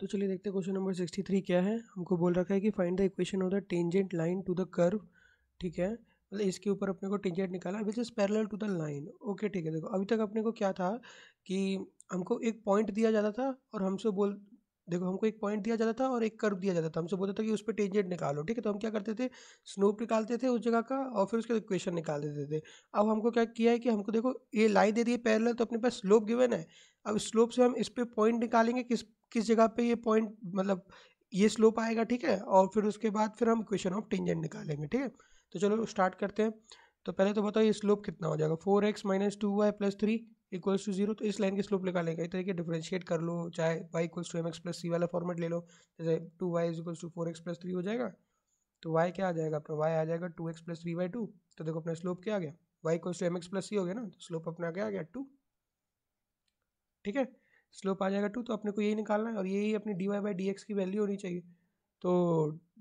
तो चलिए देखते हैं क्वेश्चन नंबर सिक्सटी थ्री क्या है हमको बोल रखा है कि find the equation of the tangent line to the curve ठीक है मतलब इसके ऊपर अपने को टेंजेंट निकाला which is parallel to the line okay ठीक है देखो अभी तक अपने को क्या था कि हमको एक पॉइंट दिया जाता था और हमसे बोल देखो हमको एक पॉइंट दिया जाता था और एक कर्व दिया जाता था हमसे बोलता था कि उस पर टेंजेंट निकालो ठीक है तो हम क्या करते थे स्नोप निकालते थे उस जगह का और फिर उसके इक्वेशन निकाल देते थे अब हमको क्या किया है कि हमको देखो ये लाइन दे दी है पैरल तो अपने पास स्लोप गिवन है अब स्लोप से हम इस पर पॉइंट निकालेंगे किस किस जगह पे ये पॉइंट मतलब ये स्लोप आएगा ठीक है और फिर उसके बाद फिर हम क्वेश्चन ऑफ टेंजेंट निकालेंगे ठीक है तो चलो स्टार्ट करते हैं तो पहले तो बताओ ये स्लोप कितना हो जाएगा four x minus two y plus three equals to zero तो इस लाइन की स्लोप निकालेंगे इस तरीके डिफ्रेंशिएट कर लो चाहे y equals to m x plus c वाला फॉर्मेट ले लो जैसे two y equals to four x plus three हो जाएगा तो वाई क्या आ जाएगा अपना तो वाई आ जाएगा two x plus three by two तो देखो अपना स्लोप क्या आ गया y equals to m x plus c हो गया ना तो स्लोप अपना क्या आ गया टू ठीक है स्लोप आ जाएगा टू तो अपने को यही निकालना है और यही अपनी d y by d x की वैल्यू होनी चाहिए तो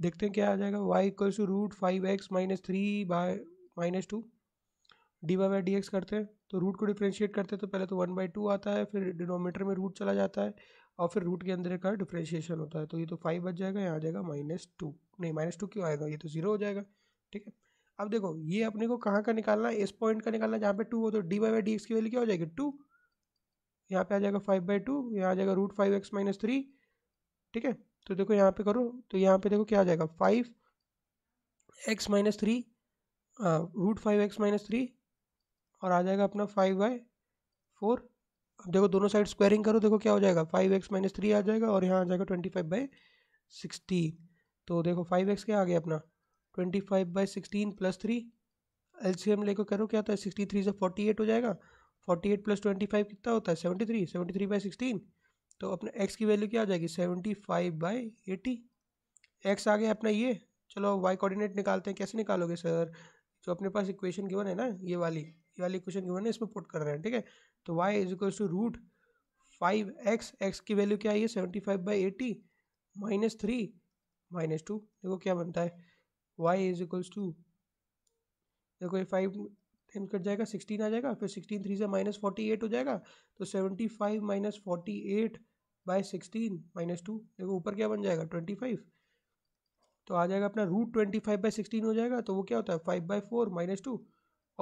देखते हैं क्या आ जाएगा y equals to root five x minus three by minus two d y by d x करते हैं तो रूट को डिफ्रेंशिएट करते हैं तो पहले तो वन बाई टू आता है फिर डिनोमीटर में रूट चला जाता है और फिर रूट के अंदर का डिफ्रेंशिएशन होता है तो ये तो फाइव बच जाएगा यहाँ आ जाएगा माइनस टू नहीं माइनस टू क्यों आएगा ये तो ज़ीरो हो जाएगा ठीक है अब देखो ये अपने को कहाँ का निकालना है इस पॉइंट का निकालना है जहाँ पे टू हो तो d y by d x की वैल्यू क्या हो जाएगी टू यहाँ पे आ जाएगा फाइव बाई टू यहाँ आ जाएगा root five x minus three ठीक है तो देखो यहाँ पे करो तो यहाँ पे देखो क्या आ जाएगा five x minus three root five x minus three और आ जाएगा अपना फाइव बाई फोर अब देखो दोनों साइड स्क्वायरिंग करो देखो क्या हो जाएगा फाइव एक्स माइनस थ्री आ जाएगा और यहाँ आ जाएगा ट्वेंटी फाइव बाई सिक्सटीन तो देखो फाइव एक्स क्या आ गया अपना twenty five by sixteen plus three L C M लेकर करो क्या था सिक्सटी थ्री से फोर्टी एट हो जाएगा forty eight plus twenty five कितना होता है seventy three seventy three by sixteen तो अपने एक्स की वैल्यू क्या आ जाएगी seventy five by eighty x आ गया अपना ये चलो वाई कोऑर्डिनेट निकालते हैं कैसे निकालोगे सर जो अपने पास इक्वेशन गिवन है ना ये वाली ये वाली इक्वेशन गिवन है इसमें पुट कर रहे हैं ठीक है तो y is equals to root five x x की वैल्यू क्या आई है seventy five by eighty minus three minus two देखो क्या बनता है वाई इज इक्वल्स टू देखो ये फाइव टेन कट जाएगा सिक्सटीन आ जाएगा फिर सिक्सटीन थ्री से माइनस फोर्टी एट हो जाएगा तो seventy five minus forty eight by sixteen minus two देखो ऊपर क्या बन जाएगा ट्वेंटी फाइव तो आ जाएगा अपना root twenty five by sixteen हो जाएगा तो वो क्या होता है five by four minus two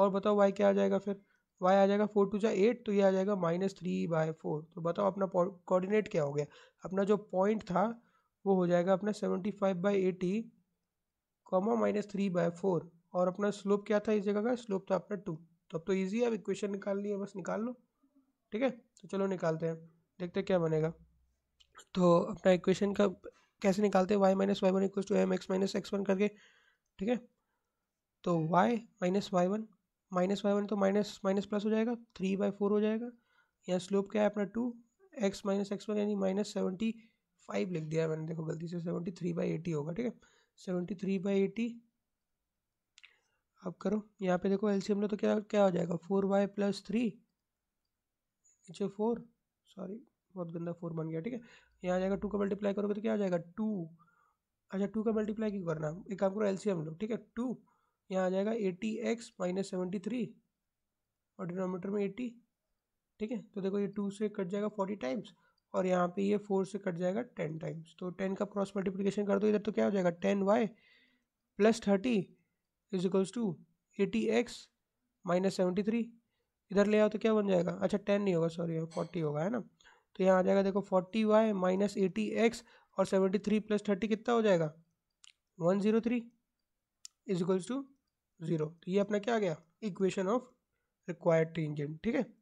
और बताओ वाई क्या आ जाएगा फिर वाई आ जाएगा फोर टू जाए एट तो ये आ जाएगा माइनस थ्री बाय फोर तो बताओ अपना कोऑर्डिनेट क्या हो गया अपना जो पॉइंट था वो हो जाएगा अपना seventy five by eighty comma minus three by four और अपना स्लोप क्या था इस जगह का स्लोप था अपना टू तो अब तो ईजी है अब इक्वेशन निकाल लिया बस निकाल लो ठीक है तो चलो निकालते हैं देखते हैं क्या बनेगा तो अपना इक्वेशन का कैसे निकालते हैं y minus y one equal to m x minus x one करके ठीक है तो y minus y one minus y one तो माइनस माइनस प्लस हो जाएगा थ्री बाई फोर हो जाएगा यहाँ स्लोप क्या है अपना two x minus x one यानी माइनस सेवेंटी फाइव लिख दिया है मैंने देखो गलती से सेवेंटी थ्री बाई एटी होगा ठीक है सेवेंटी थ्री बाई एटी आप करो यहाँ पे देखो एलसीएम लो तो क्या क्या हो जाएगा फोर वाई प्लस थ्री नीचे फोर सॉरी बहुत गंदा फोर बन गया ठीक है यहाँ आ जाएगा टू का मल्टीप्लाई करोगे तो क्या हो जाएगा टू अच्छा टू का मल्टीप्लाई क्यों करना एक काम करो एलसीएम लो ठीक है टू यहाँ आ जाएगा eighty x minus seventy three और डिनोमीटर में एटी ठीक है तो देखो ये टू से कट जाएगा फोर्टी टाइम्स और यहाँ पे ये फोर से कट जाएगा टेन टाइम्स तो टेन का क्रॉस मल्टीप्लीकेशन कर दो इधर तो क्या हो जाएगा ten y plus thirty is equals to eighty x minus seventy three इधर ले आओ तो क्या बन जाएगा अच्छा टेन नहीं होगा सॉरी फोर्टी होगा है ना तो यहाँ आ जाएगा देखो forty y minus eighty x और सेवेंटी थ्री प्लस थर्टी कितना हो जाएगा one zero three is equals to zero तो ये अपना क्या आ गया इक्वेशन ऑफ रिक्वायर्ड टेंजेंट ठीक है